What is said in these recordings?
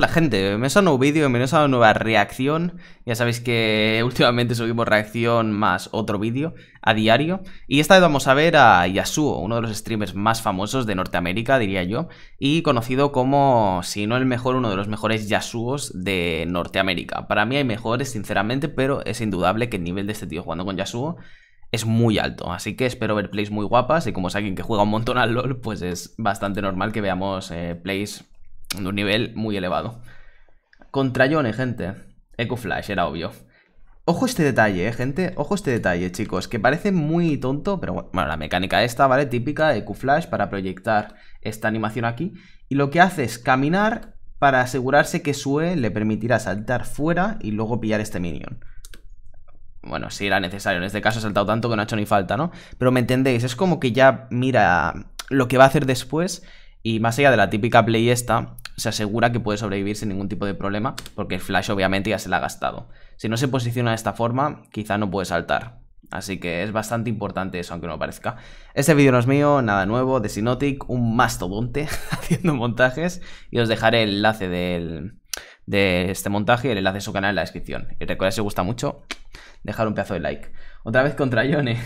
la gente. Bienvenidos a un nuevo vídeo, bienvenidos a una nueva reacción. Ya sabéis que últimamente subimos reacción más otro vídeo a diario. Y esta vez vamos a ver a Yasuo, uno de los streamers más famosos de Norteamérica, diría yo. Y conocido como, si no el mejor, uno de los mejores Yasuos de Norteamérica. Para mí hay mejores, sinceramente, pero es indudable que el nivel de este tío jugando con Yasuo es muy alto. Así que espero ver plays muy guapas. Y como es alguien que juega un montón al LOL, pues es bastante normal que veamos eh, plays de un nivel muy elevado. Contra Yone, gente. Eco era obvio. Ojo este detalle, eh, gente. Ojo este detalle, chicos. Que parece muy tonto, pero bueno, la mecánica esta, ¿vale? Típica de para proyectar esta animación aquí. Y lo que hace es caminar para asegurarse que Sue le permitirá saltar fuera y luego pillar este minion. Bueno, si era necesario. En este caso ha saltado tanto que no ha hecho ni falta, ¿no? Pero me entendéis, es como que ya mira lo que va a hacer después y más allá de la típica play esta, se asegura que puede sobrevivir sin ningún tipo de problema, porque el flash obviamente ya se la ha gastado. Si no se posiciona de esta forma, quizá no puede saltar. Así que es bastante importante eso, aunque no parezca. Este vídeo no es mío, nada nuevo, de Sinotic, un mastodonte haciendo montajes. Y os dejaré el enlace de este montaje y el enlace de su canal en la descripción. Y recuerda, si os gusta mucho, dejar un pedazo de like. Otra vez contra Yone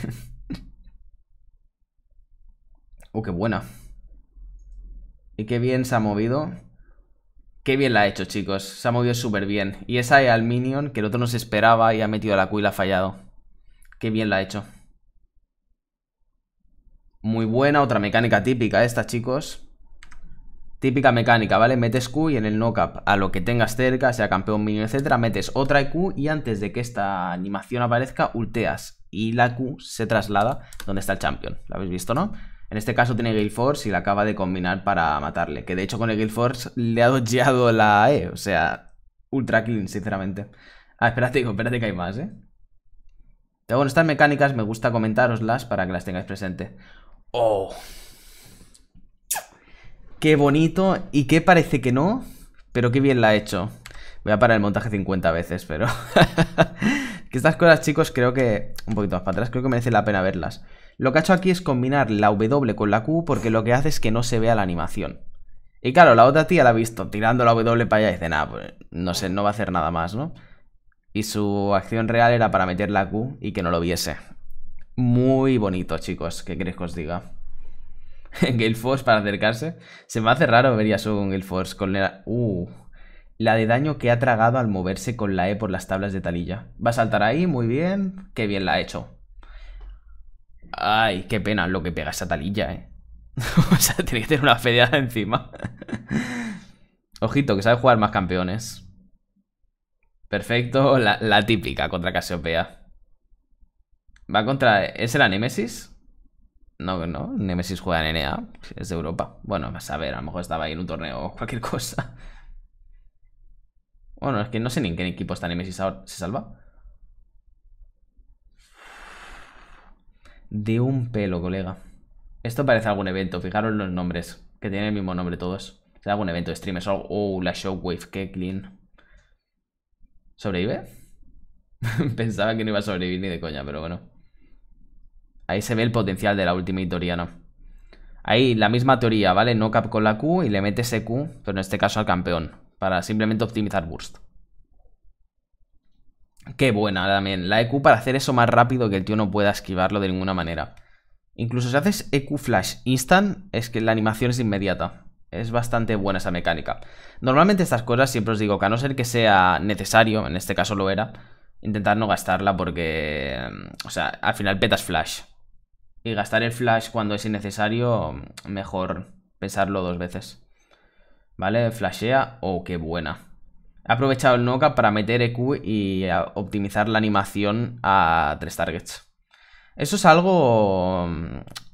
Oh, qué buena. Y qué bien se ha movido. Qué bien la ha hecho, chicos. Se ha movido súper bien. Y esa es al minion, que el otro no se esperaba y ha metido la Q y la ha fallado. Qué bien la ha hecho. Muy buena, otra mecánica típica esta, chicos. Típica mecánica, ¿vale? Metes Q y en el knock-up a lo que tengas cerca, sea campeón, minion, etcétera, metes otra Q y antes de que esta animación aparezca, ulteas. Y la Q se traslada donde está el champion. ¿Lo habéis visto, no? En este caso tiene Gale Force y la acaba de combinar para matarle. Que de hecho con el Gale Force le ha dojeado la E. O sea, ultra clean, sinceramente. Ah, espérate, espérate que hay más, ¿eh? Pero bueno, estas mecánicas me gusta comentaroslas para que las tengáis presente. ¡Oh! Qué bonito y qué parece que no, pero qué bien la ha hecho. Voy a parar el montaje 50 veces, pero... que estas cosas, chicos, creo que... Un poquito más para atrás, creo que merece la pena verlas. Lo que ha hecho aquí es combinar la W con la Q porque lo que hace es que no se vea la animación. Y claro, la otra tía la ha visto tirando la W para allá y dice, pues, no sé, no va a hacer nada más, ¿no? Y su acción real era para meter la Q y que no lo viese. Muy bonito, chicos, ¿qué queréis que os diga? Gale Force para acercarse. Se me hace raro ver Yasuo Gale Force con la... Uh, la de daño que ha tragado al moverse con la E por las tablas de talilla. Va a saltar ahí, muy bien. Qué bien la ha hecho. Ay, qué pena lo que pega esa talilla, eh. o sea, tiene que tener una fedeada encima. Ojito, que sabe jugar más campeones. Perfecto, la, típica contra Casiopea. Va contra... ¿Es el Nemesis? No, no, Nemesis juega en NA, es de Europa. Bueno, a ver, a lo mejor estaba ahí en un torneo o cualquier cosa. Bueno, es que no sé ni en qué equipo está Nemesis ahora. ¿Se salva? De un pelo, colega. Esto parece algún evento. Fijaros los nombres. Que tienen el mismo nombre todos. Será algún evento. de Streamers. Oh, la Shockwave. Qué clean. ¿Sobrevive? Pensaba que no iba a sobrevivir ni de coña, pero bueno. Ahí se ve el potencial de la última Doriana. Ahí la misma teoría, ¿vale? No cap con la Q y le metes Q, pero en este caso al campeón. Para simplemente optimizar burst. Qué buena también. La EQ para hacer eso más rápido que el tío no pueda esquivarlo de ninguna manera. Incluso si haces EQ Flash Instant, es que la animación es inmediata. Es bastante buena esa mecánica. Normalmente estas cosas siempre os digo que a no ser que sea necesario, en este caso lo era, intentar no gastarla porque, mm, o sea, al final petas Flash. Y gastar el Flash cuando es innecesario, mm, mejor pensarlo dos veces. ¿Vale? Flashea. o oh, qué buena. He aprovechado el Noca para meter EQ y eh, optimizar la animación a tres targets. Eso es algo mm,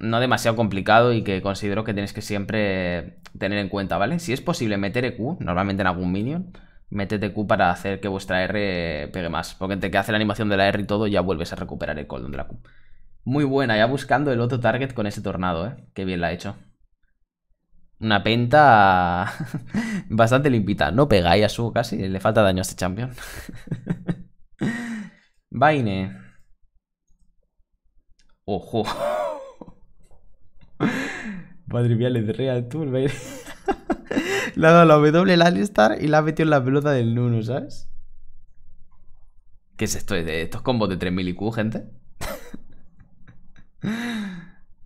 no demasiado complicado y que considero que tienes que siempre tener en cuenta, ¿vale? Si es posible meter EQ, normalmente en algún minion, metete EQ para hacer que vuestra R pegue más. Porque entre que hace la animación de la R y todo, ya vuelves a recuperar el cooldown de la Q. Muy buena, ya buscando el otro target con ese tornado, ¿eh? Qué bien la ha hecho una penta bastante limpita. No pegáis a su casi, le falta daño a este champion. Vaine. Ojo. Madre mía, le real tour, Vaine. le ha dado la W la Alistar y la ha metido en la pelota del Nuno, ¿sabes? ¿Qué es esto? ¿Estos combos de 3000 IQ, gente?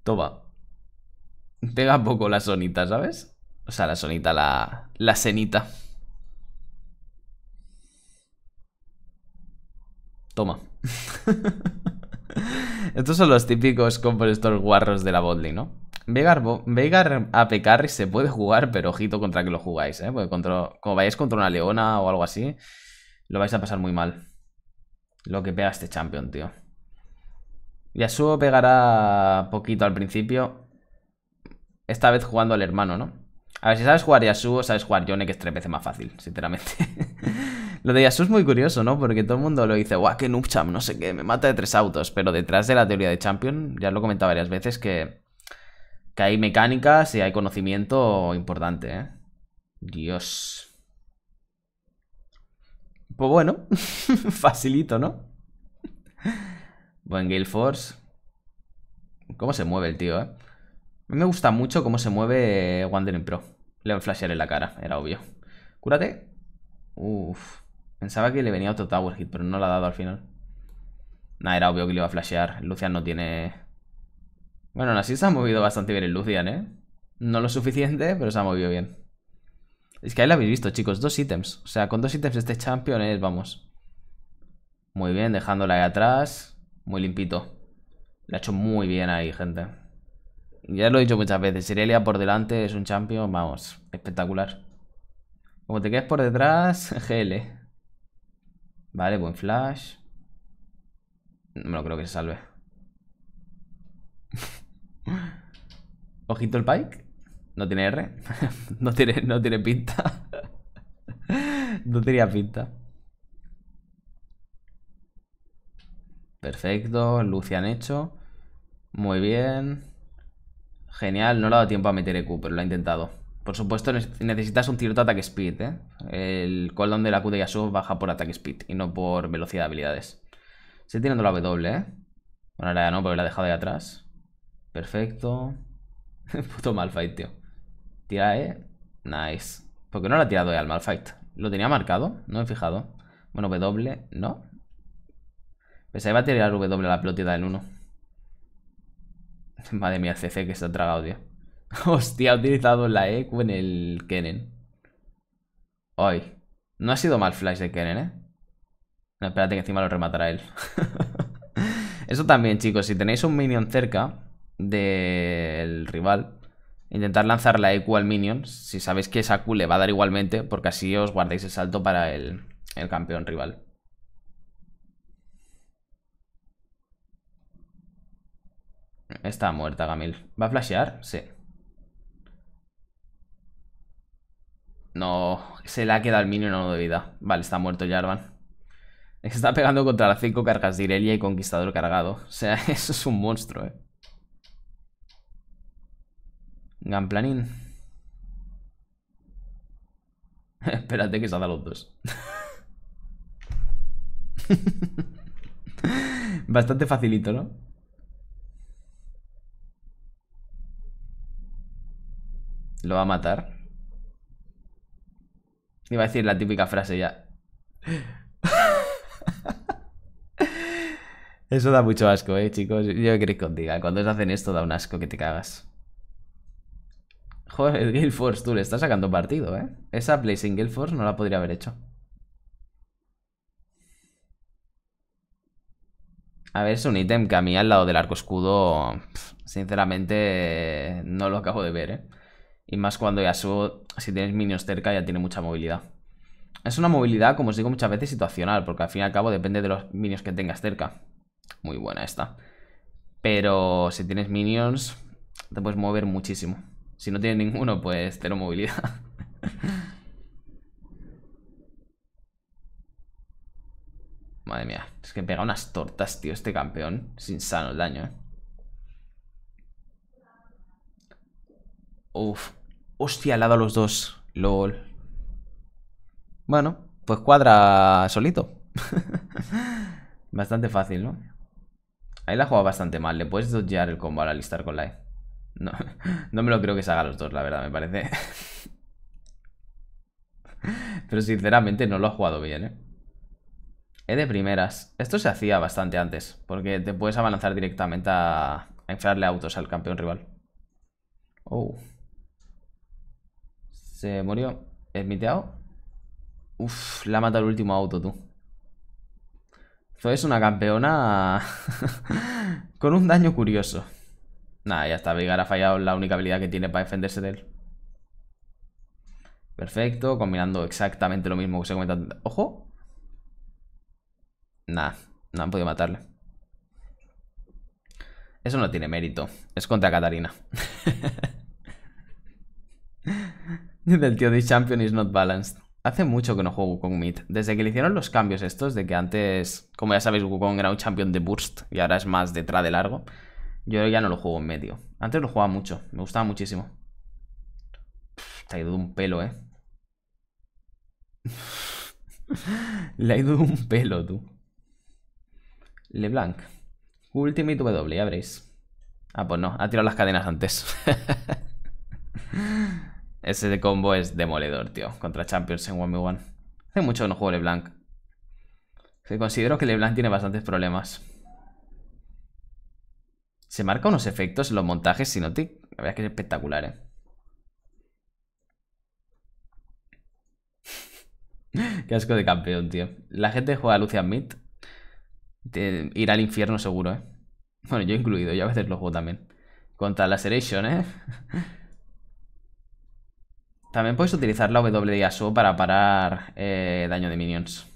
Toma. Pega poco la sonita, ¿sabes? O sea, la sonita, la, la cenita. Toma. Estos son los típicos compositores guarros de la botlane, ¿no? Vegar, a AP se puede jugar, pero ojito contra que lo jugáis, ¿eh? Porque contra, como vayáis contra una leona o algo así, lo vais a pasar muy mal. Lo que pega este champion, tío. Yasuo pegará poquito al principio. Esta vez jugando al hermano, ¿no? A ver, si sabes jugar Yasuo, sabes jugar Yone, que es tres veces más fácil, sinceramente. lo de Yasuo es muy curioso, ¿no? Porque todo el mundo lo dice, guau, que Nubcham, no sé qué, me mata de tres autos. Pero detrás de la teoría de Champion, ya lo he comentado varias veces, que, hay mecánicas y hay conocimiento importante, ¿eh? Dios. Pues bueno, facilito, ¿no? Buen Gale Force. ¿Cómo se mueve el tío, eh? mí me gusta mucho cómo se mueve Wandering Pro. Le a flashear en la cara, era obvio. Cúrate. Uf. Pensaba que le venía otro Tower Hit, pero no lo ha dado al final. Nah, era obvio que le iba a flashear. Lucian no tiene... Bueno, así se ha movido bastante bien el Lucian, ¿eh? No lo suficiente, pero se ha movido bien. Es que ahí lo habéis visto, chicos. Dos ítems. O sea, con dos ítems este champion es... Vamos. Muy bien, dejándola ahí atrás. Muy limpito. Le ha hecho muy bien ahí, gente. Ya lo he dicho muchas veces, Irelia por delante es un champion, vamos, espectacular. Como te quedas por detrás, GL. Vale, buen flash. No me lo creo que se salve. Ojito el Pike. No tiene R. no, tiene, no tiene pinta. no tenía pinta. Perfecto, han hecho. Muy bien. Genial, no le ha dado tiempo a meter EQ, pero lo ha intentado. Por supuesto, necesitas un cierto ataque speed, ¿eh? El cooldown de la Q de Yasuo baja por ataque speed y no por velocidad de habilidades. Estoy tirando la W, ¿eh? Bueno, ahora ya no, porque la ha dejado ahí atrás. Perfecto. Puto Malfight, tío. Tira E. Nice. Porque no la ha tirado e al Malfight. Lo tenía marcado, no he fijado. Bueno, W, no. Pues que va a tirar W a la pelotita del 1. Madre mía, CC que se ha tragado, tío. Hostia, ha utilizado la E en el Kennen. Ay. No ha sido mal flash de Kennen, ¿eh? No, espérate que encima lo rematará él. Eso también, chicos. Si tenéis un minion cerca del rival, intentar lanzar la EQ al minion. Si sabéis que esa Q le va a dar igualmente, porque así os guardáis el salto para el campeón rival. Está muerta Gamil. ¿Va a flashear? Sí. No, se le ha quedado el minion a de vida. Vale, está muerto Jarvan. Está pegando contra las cinco cargas de Irelia y Conquistador cargado. O sea, eso es un monstruo, eh. Gamplanin. Espérate que se a los dos. Bastante facilito, ¿no? Lo va a matar. Iba a decir la típica frase ya. Eso da mucho asco, eh, chicos. Yo creo que diga. Cuando se hacen esto da un asco que te cagas. Joder, Guild Force, tú le estás sacando partido, ¿eh? Esa play sin Force no la podría haber hecho. A ver, es un ítem que a mí al lado del arco escudo, sinceramente, no lo acabo de ver, ¿eh? Y más cuando ya subo si tienes minions cerca, ya tiene mucha movilidad. Es una movilidad, como os digo muchas veces, situacional, porque al fin y al cabo depende de los minions que tengas cerca. Muy buena esta. Pero si tienes minions, te puedes mover muchísimo. Si no tienes ninguno, pues cero movilidad. Madre mía, es que pega unas tortas, tío, este campeón. Es insano el daño, ¿eh? Uf. Hostia, le ha a los dos. LOL. Bueno, pues cuadra solito. bastante fácil, ¿no? Ahí la ha jugado bastante mal. Le puedes dodgear el combo al alistar con la e. No, no me lo creo que se haga los dos, la verdad, me parece. Pero sinceramente no lo ha jugado bien, ¿eh? E de primeras. Esto se hacía bastante antes, porque te puedes avanzar directamente a, a inflarle autos al campeón rival. Oh. Se murió. ¿Es miteado? Uf, la mata el último auto, tú. Zoe es una campeona con un daño curioso. Nada, ya está. Vigar ha fallado la única habilidad que tiene para defenderse de él. Perfecto, combinando exactamente lo mismo que se antes... ¡Ojo! Nah, no han podido matarle. Eso no tiene mérito. Es contra Katarina. Del tío de Champion is not balanced. Hace mucho que no juego con Meet. Desde que le hicieron los cambios estos, de que antes, como ya sabéis, Wukong era un champion de burst y ahora es más detrás de largo, yo ya no lo juego en medio. Antes lo jugaba mucho, me gustaba muchísimo. te ha ido un pelo, eh. le ha ido un pelo, tú. LeBlanc. Ultimate W, ya veréis. Ah, pues no, ha tirado las cadenas antes. Ese combo es demoledor, tío. Contra Champions en 1v1. Hace mucho que no juego LeBlanc. Se considero que LeBlanc tiene bastantes problemas. Se marca unos efectos en los montajes tío. La verdad es que es espectacular, eh. Qué asco de campeón, tío. La gente juega a Lucian Mid. Ir al infierno seguro, eh. Bueno, yo incluido, yo a veces lo juego también. Contra la Seration, eh. También puedes utilizar la Yasuo para parar eh, daño de minions.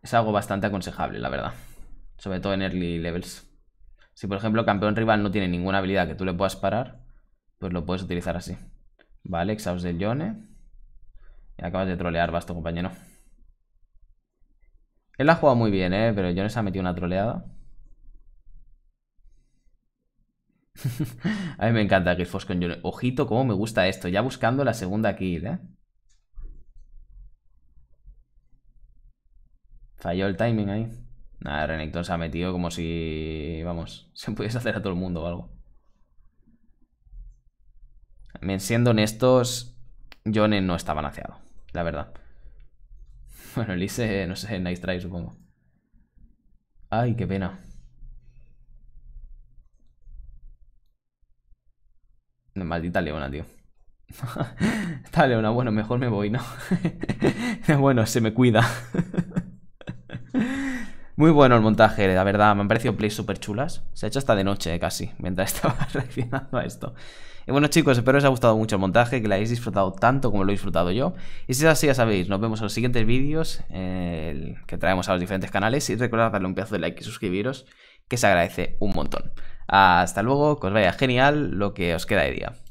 Es algo bastante aconsejable, la verdad. Sobre todo en early levels. Si, por ejemplo, campeón rival no tiene ninguna habilidad que tú le puedas parar, pues lo puedes utilizar así. Vale, Exhaust del Yone. Y acabas de trolear, vas compañero. Él ha jugado muy bien, ¿eh? Pero Jones ha metido una troleada. a mí me encanta que fosco con Jones. Ojito, cómo me gusta esto. Ya buscando la segunda kill, ¿eh? Falló el timing ahí. Nada, Renekton se ha metido como si, vamos, se pudiese hacer a todo el mundo o algo. También siendo honestos, Jonen no está balanceado, la verdad. Bueno, Elise, no sé, Nice Try, supongo. Ay, qué pena. Maldita leona, tío. Esta leona, bueno, mejor me voy, ¿no? bueno, se me cuida. Muy bueno el montaje, la verdad, me han parecido plays súper chulas. Se ha hecho hasta de noche eh, casi, mientras estaba reaccionando a esto. Y bueno chicos, espero os haya gustado mucho el montaje, que lo hayáis disfrutado tanto como lo he disfrutado yo. Y si es así, ya sabéis, nos vemos en los siguientes vídeos eh, que traemos a los diferentes canales. Y recordad darle un pedazo de like y suscribiros, que se agradece un montón. Hasta luego, que os vaya genial lo que os queda de día.